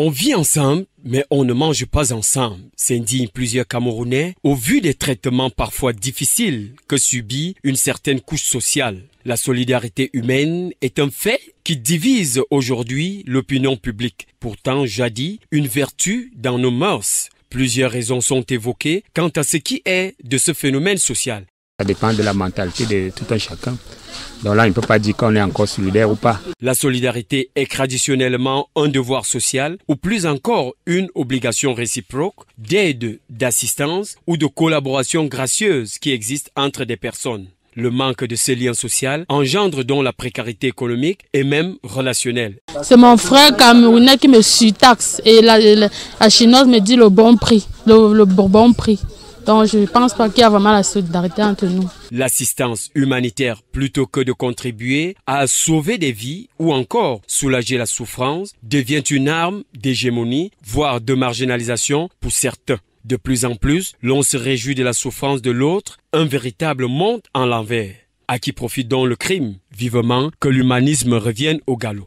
On vit ensemble, mais on ne mange pas ensemble, s'indignent plusieurs Camerounais au vu des traitements parfois difficiles que subit une certaine couche sociale. La solidarité humaine est un fait qui divise aujourd'hui l'opinion publique. Pourtant, jadis, une vertu dans nos mœurs. Plusieurs raisons sont évoquées quant à ce qui est de ce phénomène social. Ça dépend de la mentalité de tout un chacun. Donc là, on ne peut pas dire qu'on est encore solidaire ou pas. La solidarité est traditionnellement un devoir social ou plus encore une obligation réciproque d'aide, d'assistance ou de collaboration gracieuse qui existe entre des personnes. Le manque de ces liens sociaux engendre donc la précarité économique et même relationnelle. C'est mon frère camerounais qui me taxe et la, chinoise me dit le bon prix, le, le bon prix. Donc je ne pense pas qu'il y a vraiment la solidarité entre nous. L'assistance humanitaire, plutôt que de contribuer à sauver des vies ou encore soulager la souffrance, devient une arme d'hégémonie, voire de marginalisation pour certains. De plus en plus, l'on se réjouit de la souffrance de l'autre, un véritable monde en l'envers. À qui profite donc le crime Vivement que l'humanisme revienne au galop.